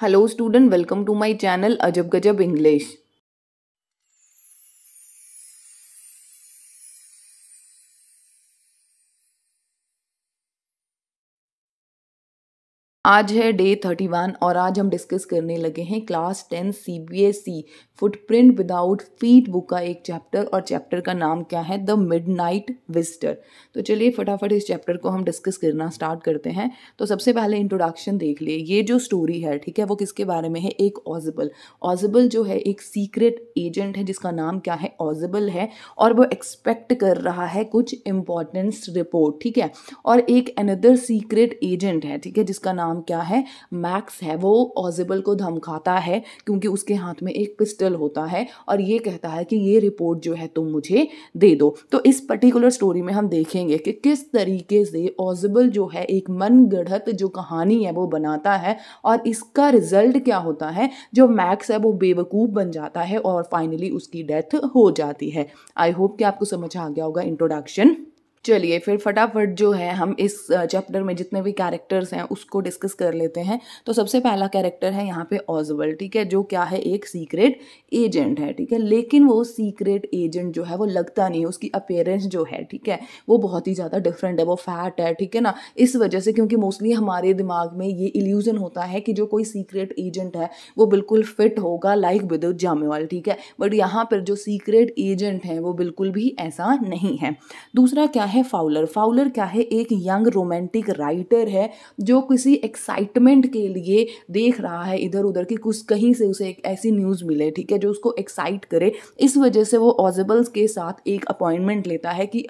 Hello student, welcome to my channel Ajab Gajab English. आज है day thirty one और आज हम डिस्कस करने लगे हैं class ten C B S E footprint without feet book का एक चैप्टर और चैप्टर का नाम क्या है द मिड नाइट विजिटर तो चलिए फटाफट इस चैप्टर को हम डिस्कस करना स्टार्ट करते हैं तो सबसे पहले इंट्रोडक्शन देख लिए ये जो स्टोरी है ठीक है वो किसके बारे में है एक ऑजिबल ऑजिबल जो है एक सीक्रेट एजेंट है जिसका नाम क्या है ऑजिबल है और वो एक्सपेक्ट कर रहा है कुछ इम्पोर्टेंस रिपोर्ट ठीक है और एक अनदर सीक्रेट एजेंट है ठीक है जिसका नाम नाम क्या है मैक्स है वो ऑजिबल को धमकाता है क्योंकि उसके हाथ में एक पिस्टल होता है और ये कहता है कि ये रिपोर्ट जो है तुम मुझे दे दो तो इस पर्टिकुलर स्टोरी में हम देखेंगे कि किस तरीके से ऑजिबल जो है एक मन गढ़त जो कहानी है वो बनाता है और इसका रिजल्ट क्या होता है जो मैक्स है वो बेवकूफ़ बन जाता है और फाइनली उसकी डेथ हो जाती है आई होप कि आपको समझ आ गया होगा इंट्रोडक्शन चलिए फिर फटाफट जो है हम इस चैप्टर में जितने भी कैरेक्टर्स हैं उसको डिस्कस कर लेते हैं तो सबसे पहला कैरेक्टर है यहाँ पे ऑजबल ठीक है जो क्या है एक सीक्रेट एजेंट है ठीक है लेकिन वो सीक्रेट एजेंट जो है वो लगता नहीं है उसकी अपेयरेंस जो है ठीक है वो बहुत ही ज़्यादा डिफरेंट है वो फैट है ठीक है ना इस वजह से क्योंकि मोस्टली हमारे दिमाग में ये इल्यूज़न होता है कि जो कोई सीक्रेट एजेंट है वो बिल्कुल फिट होगा लाइक विदुत जामेवाल ठीक है बट यहाँ पर जो सीक्रेट एजेंट हैं वो बिल्कुल भी ऐसा नहीं है दूसरा क्या है फाउलर फाउलर क्या है एक यंग रोमांटिक राइटर है जो किसी एक्साइटमेंट के लिए देख रहा है इधर उधर की कुछ कहीं से उसे एक ऐसी न्यूज़ मिले ठीक है जो उसको एक्साइट करे इस वजह से वो ऑजेबल्स के साथ एक अपॉइंटमेंट लेता है कि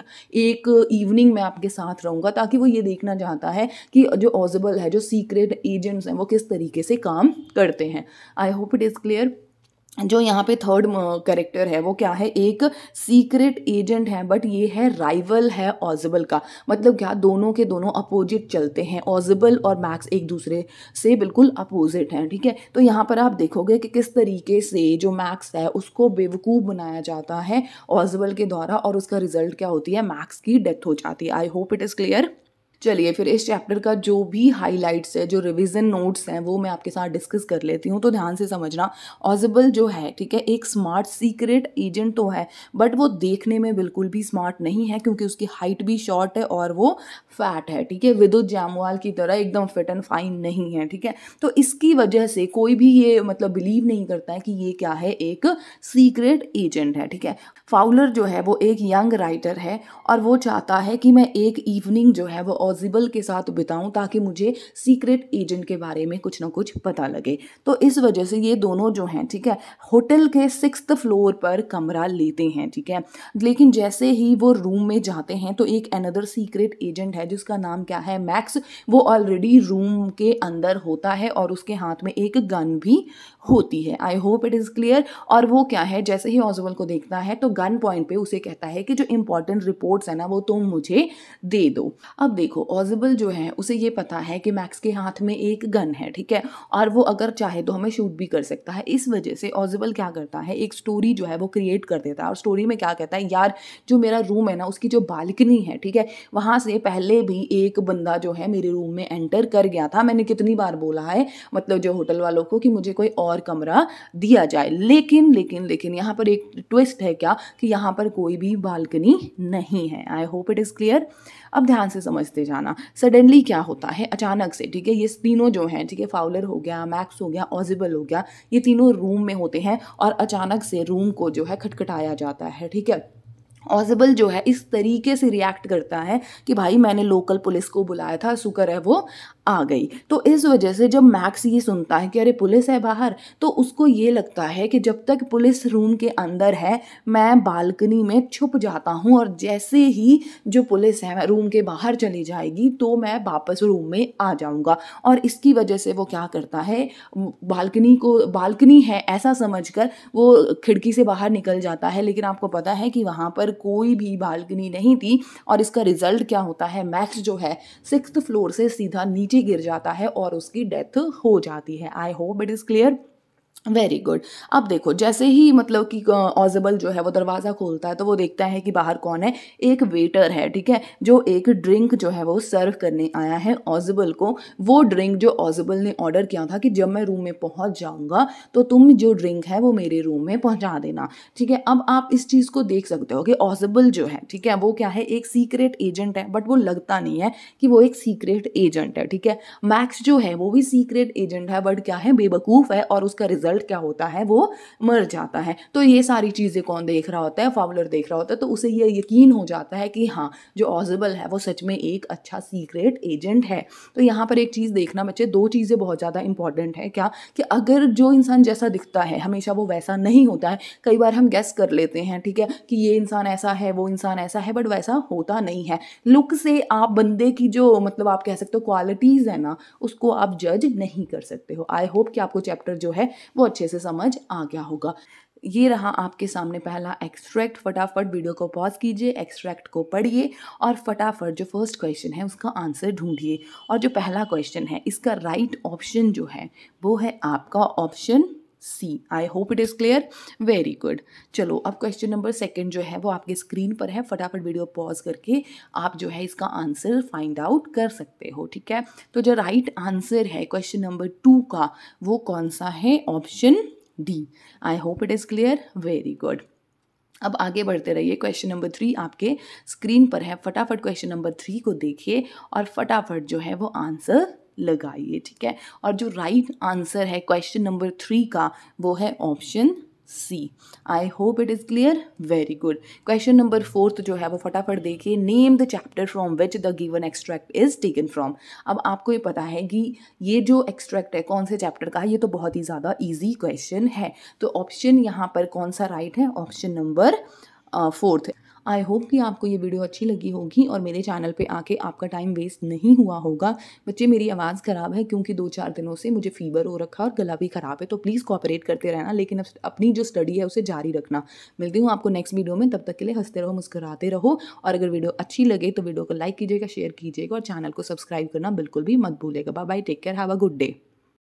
एक इवनिंग में आपके साथ रहूँगा ताकि वो ये देखना चाहता है कि जो ऑजेबल है जो सीक्रेट एजेंट्स हैं वो किस तरीके से काम करते हैं I hope it is clear जो यहाँ पे थर्ड करेक्टर uh, है वो क्या है एक सीक्रेट एजेंट है बट ये है राइवल है ऑजिबल का मतलब क्या दोनों के दोनों अपोजिट चलते हैं ऑजिबल और मैक्स एक दूसरे से बिल्कुल अपोजिट हैं ठीक है तो यहाँ पर आप देखोगे कि किस तरीके से जो मैक्स है उसको बेवकूफ़ बनाया जाता है ऑजिबल के द्वारा और उसका रिजल्ट क्या होती है मैक्स की डेथ हो जाती है I hope it is clear चलिए फिर इस चैप्टर का जो भी हाईलाइट्स है जो रिविज़न नोट्स हैं वो मैं आपके साथ डिस्कस कर लेती हूँ तो ध्यान से समझना ऑजिबल जो है ठीक है एक स्मार्ट सीक्रेट एजेंट तो है बट वो देखने में बिल्कुल भी स्मार्ट नहीं है क्योंकि उसकी हाइट भी शॉर्ट है और वो फैट है ठीक है विदुत जामवाल की तरह एकदम फिट एंड फाइन नहीं है ठीक है तो इसकी वजह से कोई भी ये मतलब बिलीव नहीं करता है कि ये क्या है एक सीक्रेट एजेंट है ठीक है फाउलर जो है वो एक यंग राइटर है और वो चाहता है कि मैं एक इवनिंग जो है वो पॉजिबल के साथ बिताऊं ताकि मुझे सीक्रेट एजेंट के बारे में कुछ ना कुछ पता लगे तो इस वजह से ये दोनों जो हैं ठीक है होटल के सिक्स फ्लोर पर कमरा लेते हैं ठीक है लेकिन जैसे ही वो रूम में जाते हैं तो एक अनदर सीक्रेट एजेंट है जिसका नाम क्या है मैक्स वो ऑलरेडी रूम के अंदर होता है और उसके हाथ में एक गन भी होती है I hope it is clear और वो क्या है जैसे ही ऑजवल को देखता है तो गन पॉइंट पे उसे कहता है कि जो इंपॉर्टेंट रिपोर्ट्स है ना वो तुम तो मुझे दे दो अब देखो ऑजिबल जो है उसे ये पता है कि मैक्स के हाथ में एक गन है ठीक है और वो अगर चाहे तो हमें शूट भी कर सकता है इस वजह से ऑजिबल क्या करता है एक स्टोरी जो है वो क्रिएट कर देता है और स्टोरी में क्या कहता है यार जो मेरा रूम है ना उसकी जो बालकनी है ठीक है वहाँ से पहले भी एक बंदा जो है मेरे रूम में एंटर कर गया था मैंने कितनी बार बोला है मतलब जो होटल वालों को कि मुझे कोई और कमरा दिया जाए लेकिन लेकिन लेकिन यहाँ पर एक ट्विस्ट है क्या कि यहाँ पर कोई भी बालकनी नहीं है I hope it is clear अब ध्यान से समझते जाना सडनली क्या होता है अचानक से ठीक है ये तीनों जो हैं ठीक है फाउलर हो गया मैक्स हो गया ऑजिबल हो गया ये तीनों रूम में होते हैं और अचानक से रूम को जो है खटखटाया जाता है ठीक है ऑजिबल जो है इस तरीके से रिएक्ट करता है कि भाई मैंने लोकल पुलिस को बुलाया था शुक्र है वो आ गई तो इस वजह से जब मैक्स ये सुनता है कि अरे पुलिस है बाहर तो उसको ये लगता है कि जब तक पुलिस रूम के अंदर है मैं बालकनी में छुप जाता हूँ और जैसे ही जो पुलिस है रूम के बाहर चली जाएगी तो मैं वापस रूम में आ जाऊँगा और इसकी वजह से वो क्या करता है बालकनी को बालकनी है ऐसा समझ कर वो खिड़की से बाहर निकल जाता है लेकिन आपको पता है कि वहाँ पर कोई भी बालकनी नहीं थी और इसका रिज़ल्ट क्या होता है मैक्स जो है सिक्स फ्लोर से सीधा नीचे नीचे गिर जाता है और उसकी डेथ हो जाती है I hope it is clear very good अब देखो जैसे ही मतलब कि ऑजबल जो है वो दरवाज़ा खोलता है तो वो देखता है कि बाहर कौन है एक वेटर है ठीक है जो एक ड्रिंक जो है वो सर्व करने आया है ऑजबल को वो ड्रिंक जो ऑजबल ने ऑर्डर किया था कि जब मैं रूम में पहुंच जाऊंगा तो तुम जो ड्रिंक है वो मेरे रूम में पहुंचा देना ठीक है अब आप इस चीज़ को देख सकते हो कि ऑजबल जो है ठीक है वो क्या है एक सीक्रेट एजेंट है बट वो लगता नहीं है कि वो एक सीक्रेट एजेंट है ठीक है मैक्स जो है वो भी सीक्रेट एजेंट है बट क्या है बेवकूफ़ है और उसका रिजल्ट क्या होता है वो मर जाता है तो ये सारी चीज़ें कौन देख रहा होता है फाउलर देख रहा होता है तो उसे ये यकीन हो जाता है कि हाँ जो ऑजिबल है वो सच में एक अच्छा सीक्रेट एजेंट है तो यहाँ पर एक चीज़ देखना बच्चे दो चीज़ें बहुत ज़्यादा इंपॉर्टेंट है क्या कि अगर जो इंसान जैसा दिखता है हमेशा वो वैसा नहीं होता है कई बार हम गेस कर लेते हैं ठीक है कि ये इंसान ऐसा है वो इंसान ऐसा है बट वैसा होता नहीं है लुक से आप बंदे की जो मतलब आप कह सकते हो क्वालिटीज़ है ना उसको आप जज नहीं कर सकते हो आई होप कि आपको चैप्टर जो है वो अच्छे से समझ आ गया होगा ये रहा आपके सामने पहला एक्सट्रैक्ट फटाफट वीडियो को पॉज कीजिए एक्सट्रैक्ट को पढ़िए और फटाफट जो फर्स्ट क्वेश्चन है उसका आंसर ढूंढिए और जो पहला क्वेश्चन है इसका राइट right ऑप्शन जो है वो है आपका option C I hope it is clear very good चलो अब क्वेश्चन नंबर सेकेंड जो है वो आपके स्क्रीन पर है फटाफट वीडियो पॉज करके आप जो है इसका आंसर फाइंड आउट कर सकते हो ठीक है तो जो राइट right आंसर है क्वेश्चन नंबर टू का वो कौन सा है option D I hope it is clear very good अब आगे बढ़ते रहिए क्वेश्चन नंबर थ्री आपके स्क्रीन पर है फटाफट क्वेश्चन नंबर थ्री को देखिए और फटाफट जो है वो आंसर लगाइए ठीक है और जो राइट आंसर है क्वेश्चन नंबर थ्री का वो है option C I hope it is clear very good question number fourth जो है वो फटाफट देखिए name the chapter from which the given extract is taken from अब आपको ये पता है कि ये जो एक्सट्रैक्ट है कौन से चैप्टर का है ये तो बहुत ही ज़्यादा ईजी क्वेश्चन है तो ऑप्शन यहाँ पर कौन सा राइट right है option number fourth uh, I hope कि आपको ये वीडियो अच्छी लगी होगी और मेरे चैनल पे आके आपका टाइम वेस्ट नहीं हुआ होगा बच्चे मेरी आवाज़ ख़राब है क्योंकि दो चार दिनों से मुझे फीवर हो रखा है और गला भी ख़राब है तो प्लीज़ कॉपरेट करते रहना लेकिन अपनी जो स्टडी है उसे जारी रखना मिलती हूँ आपको नेक्स्ट वीडियो में तब तक के लिए हंसते रहो मुस्कराते रहो और अगर वीडियो अच्छी लगे तो वीडियो को लाइक कीजिएगा शेयर कीजिएगा और चैनल को सब्सक्राइब करना बिल्कुल भी मत भूलेगा bye take care have a good day